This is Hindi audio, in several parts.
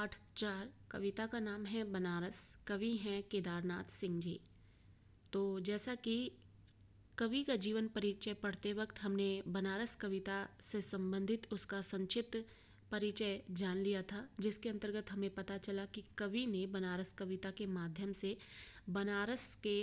पाठ चार कविता का नाम है बनारस कवि हैं केदारनाथ सिंह जी तो जैसा कि कवि का जीवन परिचय पढ़ते वक्त हमने बनारस कविता से संबंधित उसका संक्षिप्त परिचय जान लिया था जिसके अंतर्गत हमें पता चला कि कवि ने बनारस कविता के माध्यम से बनारस के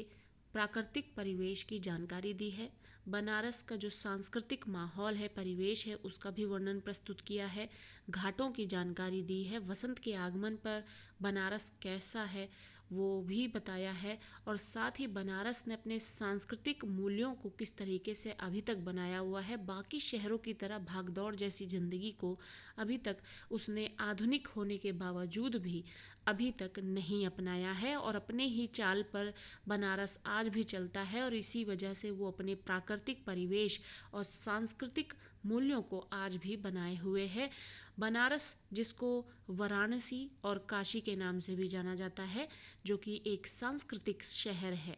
प्राकृतिक परिवेश की जानकारी दी है बनारस का जो सांस्कृतिक माहौल है परिवेश है उसका भी वर्णन प्रस्तुत किया है घाटों की जानकारी दी है वसंत के आगमन पर बनारस कैसा है वो भी बताया है और साथ ही बनारस ने अपने सांस्कृतिक मूल्यों को किस तरीके से अभी तक बनाया हुआ है बाकी शहरों की तरह भागदौड़ जैसी ज़िंदगी को अभी तक उसने आधुनिक होने के बावजूद भी अभी तक नहीं अपनाया है और अपने ही चाल पर बनारस आज भी चलता है और इसी वजह से वो अपने प्राकृतिक परिवेश और सांस्कृतिक मूल्यों को आज भी बनाए हुए है बनारस जिसको वाराणसी और काशी के नाम से भी जाना जाता है जो कि एक सांस्कृतिक शहर है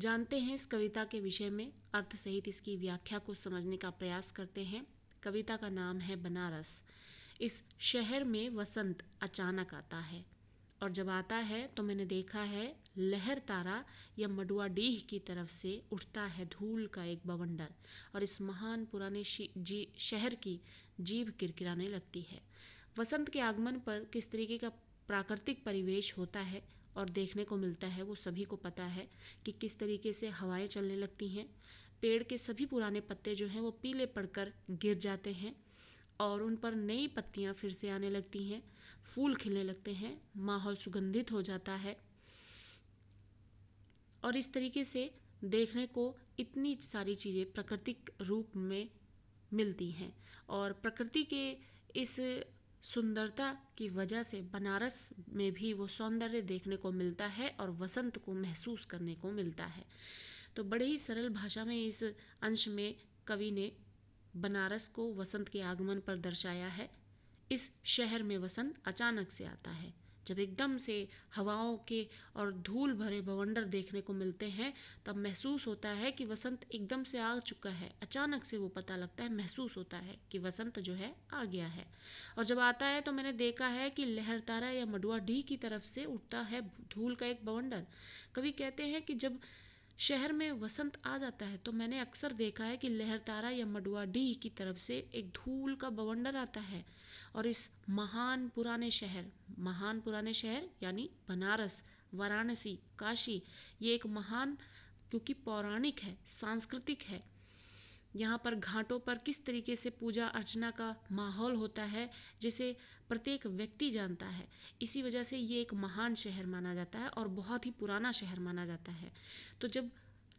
जानते हैं इस कविता के विषय में अर्थ सहित इसकी व्याख्या को समझने का प्रयास करते हैं कविता का नाम है बनारस इस शहर में वसंत अचानक आता है और जब आता है तो मैंने देखा है लहर तारा या मडुआ डीह की तरफ से उठता है धूल का एक बवंडर और इस महान पुराने जी शहर की जीव किरकिराने लगती है वसंत के आगमन पर किस तरीके का प्राकृतिक परिवेश होता है और देखने को मिलता है वो सभी को पता है कि किस तरीके से हवाएं चलने लगती हैं पेड़ के सभी पुराने पत्ते जो हैं वो पीले पड़कर गिर जाते हैं और उन पर नई पत्तियाँ फिर से आने लगती हैं फूल खिलने लगते हैं माहौल सुगंधित हो जाता है और इस तरीके से देखने को इतनी सारी चीज़ें प्राकृतिक रूप में मिलती हैं और प्रकृति के इस सुंदरता की वजह से बनारस में भी वो सौंदर्य देखने को मिलता है और वसंत को महसूस करने को मिलता है तो बड़े ही सरल भाषा में इस अंश में कवि ने बनारस को वसंत के आगमन पर दर्शाया है इस शहर में वसंत अचानक से आता है जब एकदम से हवाओं के और धूल भरे बवंडर देखने को मिलते हैं तब महसूस होता है कि वसंत एकदम से आ चुका है अचानक से वो पता लगता है महसूस होता है कि वसंत जो है आ गया है और जब आता है तो मैंने देखा है कि लहरतारा या मडुआ डी की तरफ से उठता है धूल का एक बवंडर कवि कहते हैं कि जब शहर में वसंत आ जाता है तो मैंने अक्सर देखा है कि लहरतारा या मडुआ डी की तरफ से एक धूल का बवंडर आता है और इस महान पुराने शहर महान पुराने शहर यानी बनारस वाराणसी काशी ये एक महान क्योंकि पौराणिक है सांस्कृतिक है यहाँ पर घाटों पर किस तरीके से पूजा अर्चना का माहौल होता है जिसे प्रत्येक व्यक्ति जानता है इसी वजह से ये एक महान शहर माना जाता है और बहुत ही पुराना शहर माना जाता है तो जब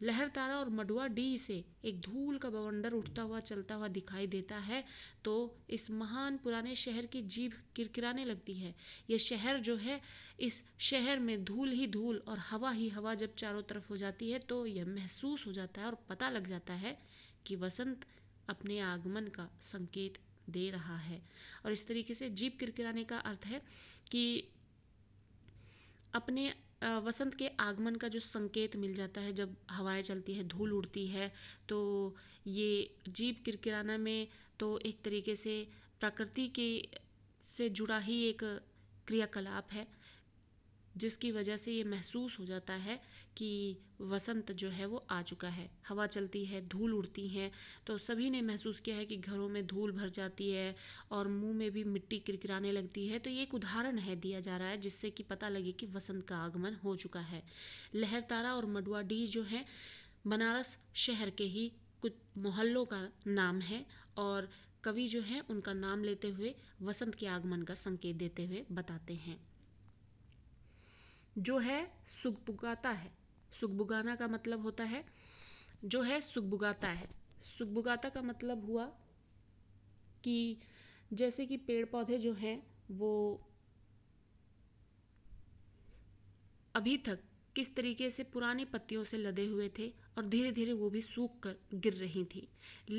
लहरतारा और मडुआ डी से एक धूल का बवंडर उठता हुआ चलता हुआ दिखाई देता है तो इस महान पुराने शहर की जीभ किरकिराने लगती है यह शहर जो है इस शहर में धूल ही धूल और हवा ही हवा जब चारों तरफ हो जाती है तो यह महसूस हो जाता है और पता लग जाता है कि वसंत अपने आगमन का संकेत दे रहा है और इस तरीके से जीप किरकिराने का अर्थ है कि अपने वसंत के आगमन का जो संकेत मिल जाता है जब हवाएं चलती हैं धूल उड़ती है तो ये जीप किरकिराना में तो एक तरीके से प्रकृति के से जुड़ा ही एक क्रियाकलाप है जिसकी वजह से ये महसूस हो जाता है कि वसंत जो है वो आ चुका है हवा चलती है धूल उड़ती है तो सभी ने महसूस किया है कि घरों में धूल भर जाती है और मुंह में भी मिट्टी किरकिराने लगती है तो ये एक उदाहरण है दिया जा रहा है जिससे कि पता लगे कि वसंत का आगमन हो चुका है लहरतारा और मडुआडीह जो है बनारस शहर के ही कुछ मोहल्लों का नाम है और कवि जो है उनका नाम लेते हुए वसंत के आगमन का संकेत देते हुए बताते हैं जो है सुग पुकाता है सुखबुगाना का मतलब होता है जो है सुखबुगाता है सुखबुगाता का मतलब हुआ कि जैसे कि पेड़ पौधे जो हैं वो अभी तक किस तरीके से पुराने पत्तियों से लदे हुए थे और धीरे धीरे वो भी सूख कर गिर रही थी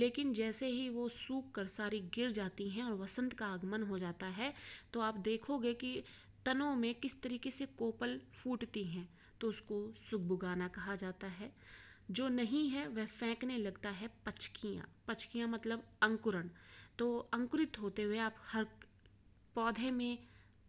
लेकिन जैसे ही वो सूख कर सारी गिर जाती हैं और वसंत का आगमन हो जाता है तो आप देखोगे कि तनों में किस तरीके से कोपल फूटती हैं तो उसको सुगबुगाना कहा जाता है जो नहीं है वह फेंकने लगता है पचकियाँ पचकियाँ मतलब अंकुरण तो अंकुरित होते हुए आप हर पौधे में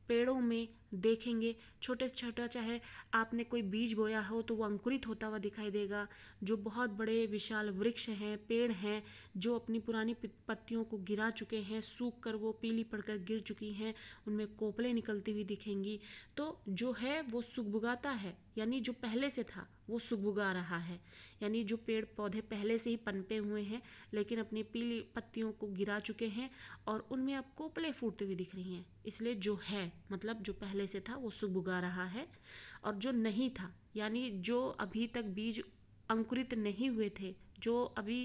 पेड़ों में देखेंगे छोटे छोटा चाहे आपने कोई बीज बोया हो तो वो अंकुरित होता हुआ दिखाई देगा जो बहुत बड़े विशाल वृक्ष हैं पेड़ हैं जो अपनी पुरानी पत्तियों को गिरा चुके हैं सूख कर वो पीली पड़कर गिर चुकी हैं उनमें कोपले निकलती हुई दिखेंगी तो जो है वो सुख भुगाता है यानी जो पहले से था वो सुगबुगा रहा है यानी जो पेड़ पौधे पहले से ही पनपे हुए हैं लेकिन अपनी पीली पत्तियों को गिरा चुके हैं और उनमें अब कोपले फूटते हुए दिख रही हैं इसलिए जो है मतलब जो पहले से था वो सुगबुगा रहा है और जो नहीं था यानी जो अभी तक बीज अंकुरित नहीं हुए थे जो अभी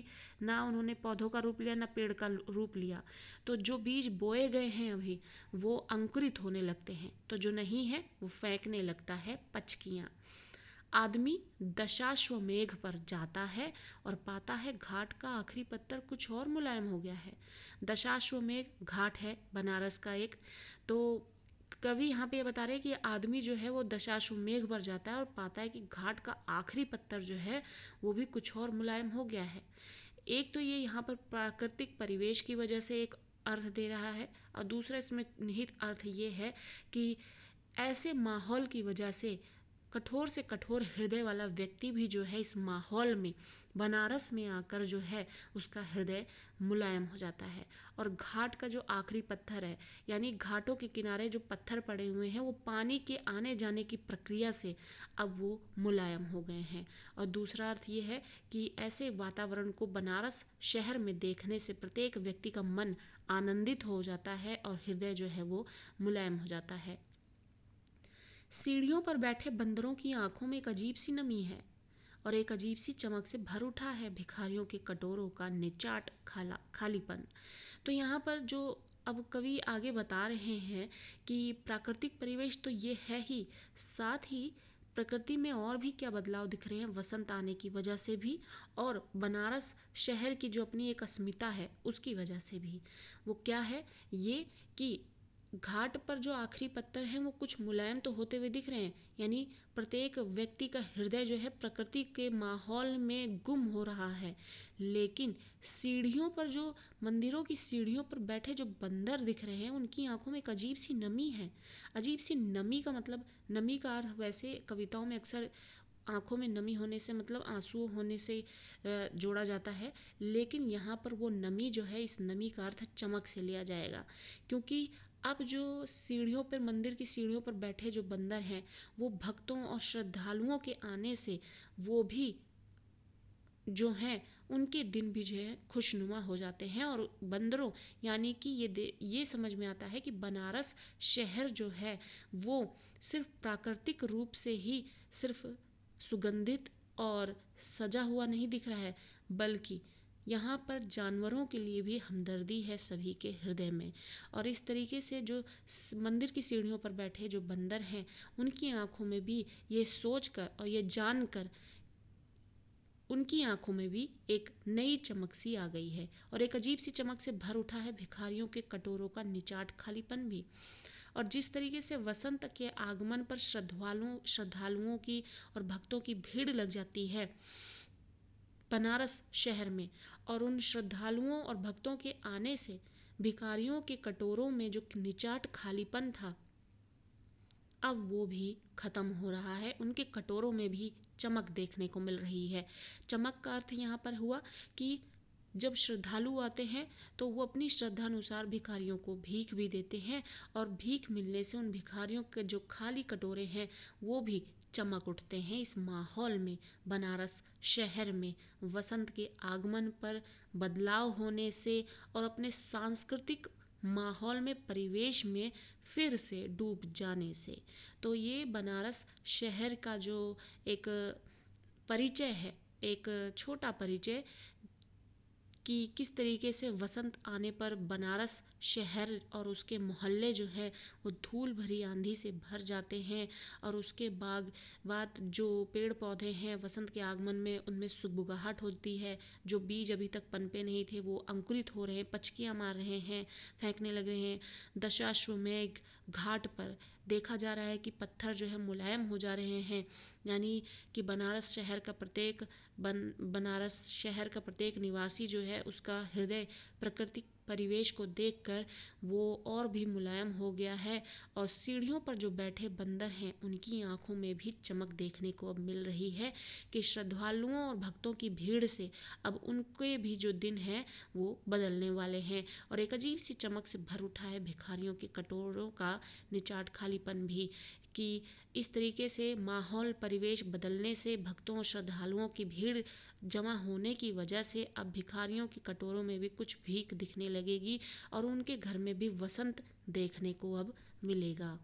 ना उन्होंने पौधों का रूप लिया ना पेड़ का रूप लिया तो जो बीज बोए गए हैं अभी वो अंकुरित होने लगते हैं तो जो नहीं है वो फेंकने लगता है पचकियाँ आदमी दशाश्वमेघ पर जाता है और पाता है घाट का आखिरी पत्थर कुछ और मुलायम हो गया है दशाश्वमेघ घाट है बनारस का एक तो कवि यहाँ पे ये बता रहे हैं कि आदमी जो है वो दशाश्वमेघ पर जाता है और पाता है कि घाट का आखिरी पत्थर जो है वो भी कुछ और मुलायम हो गया है एक तो ये यहाँ पर प्राकृतिक परिवेश की वजह से एक अर्थ दे रहा है और दूसरा इसमें निहित अर्थ ये है कि ऐसे माहौल की वजह से कठोर से कठोर हृदय वाला व्यक्ति भी जो है इस माहौल में बनारस में आकर जो है उसका हृदय मुलायम हो जाता है और घाट का जो आखिरी पत्थर है यानी घाटों के किनारे जो पत्थर पड़े हुए हैं वो पानी के आने जाने की प्रक्रिया से अब वो मुलायम हो गए हैं और दूसरा अर्थ ये है कि ऐसे वातावरण को बनारस शहर में देखने से प्रत्येक व्यक्ति का मन आनंदित हो जाता है और हृदय जो है वो मुलायम हो जाता है सीढ़ियों पर बैठे बंदरों की आंखों में एक अजीब सी नमी है और एक अजीब सी चमक से भर उठा है भिखारियों के कटोरों का निचाट खाला खालीपन तो यहाँ पर जो अब कवि आगे बता रहे हैं कि प्राकृतिक परिवेश तो ये है ही साथ ही प्रकृति में और भी क्या बदलाव दिख रहे हैं वसंत आने की वजह से भी और बनारस शहर की जो अपनी एक अस्मिता है उसकी वजह से भी वो क्या है ये कि घाट पर जो आखिरी पत्थर हैं वो कुछ मुलायम तो होते हुए दिख रहे हैं यानी प्रत्येक व्यक्ति का हृदय जो है प्रकृति के माहौल में गुम हो रहा है लेकिन सीढ़ियों पर जो मंदिरों की सीढ़ियों पर बैठे जो बंदर दिख रहे हैं उनकी आंखों में एक अजीब सी नमी है अजीब सी नमी का मतलब नमी का अर्थ वैसे कविताओं में अक्सर आंखों में नमी होने से मतलब आंसू होने से जोड़ा जाता है लेकिन यहाँ पर वो नमी जो है इस नमी का अर्थ चमक से लिया जाएगा क्योंकि अब जो सीढ़ियों पर मंदिर की सीढ़ियों पर बैठे जो बंदर हैं वो भक्तों और श्रद्धालुओं के आने से वो भी जो हैं उनके दिन भी जो है खुशनुमा हो जाते हैं और बंदरों यानी कि ये ये समझ में आता है कि बनारस शहर जो है वो सिर्फ प्राकृतिक रूप से ही सिर्फ सुगंधित और सजा हुआ नहीं दिख रहा है बल्कि यहाँ पर जानवरों के लिए भी हमदर्दी है सभी के हृदय में और इस तरीके से जो मंदिर की सीढ़ियों पर बैठे जो बंदर हैं उनकी आँखों में भी ये सोच कर और ये जान कर उनकी आंखों में भी एक नई चमक सी आ गई है और एक अजीब सी चमक से भर उठा है भिखारियों के कटोरों का निचाट खालीपन भी और जिस तरीके से वसंत के आगमन पर श्रद्धालुओं श्रद्धालुओं की और भक्तों की भीड़ लग जाती है बनारस शहर में और उन श्रद्धालुओं और भक्तों के आने से भिखारियों के कटोरों में जो निचाट खालीपन था अब वो भी ख़त्म हो रहा है उनके कटोरों में भी चमक देखने को मिल रही है चमक का अर्थ यहाँ पर हुआ कि जब श्रद्धालु आते हैं तो वो अपनी श्रद्धा अनुसार भिखारियों को भीख भी देते हैं और भीख मिलने से उन भिखारियों के जो खाली कटोरे हैं वो भी चमक उठते हैं इस माहौल में बनारस शहर में वसंत के आगमन पर बदलाव होने से और अपने सांस्कृतिक माहौल में परिवेश में फिर से डूब जाने से तो ये बनारस शहर का जो एक परिचय है एक छोटा परिचय कि किस तरीके से वसंत आने पर बनारस शहर और उसके मोहल्ले जो है वो धूल भरी आंधी से भर जाते हैं और उसके बाग बाद जो पेड़ पौधे हैं वसंत के आगमन में उनमें सुगबुगाहट होती है जो बीज अभी तक पनपे नहीं थे वो अंकुरित हो रहे हैं पचकियाँ मार रहे हैं फेंकने लग रहे हैं दशाश्वमेघ घाट पर देखा जा रहा है कि पत्थर जो है मुलायम हो जा रहे हैं यानी कि बनारस शहर का प्रत्येक बन बनारस शहर का प्रत्येक निवासी जो है उसका हृदय प्रकृति परिवेश को देखकर वो और भी मुलायम हो गया है और सीढ़ियों पर जो बैठे बंदर हैं उनकी आंखों में भी चमक देखने को अब मिल रही है कि श्रद्धालुओं और भक्तों की भीड़ से अब उनके भी जो दिन हैं वो बदलने वाले हैं और एक अजीब सी चमक से भर उठा है भिखारियों के कटोरों का निचाट खालीपन भी कि इस तरीके से माहौल परिवेश बदलने से भक्तों और श्रद्धालुओं की भीड़ जमा होने की वजह से अब भिखारियों के कटोरों में भी कुछ भीख दिखने लगेगी और उनके घर में भी वसंत देखने को अब मिलेगा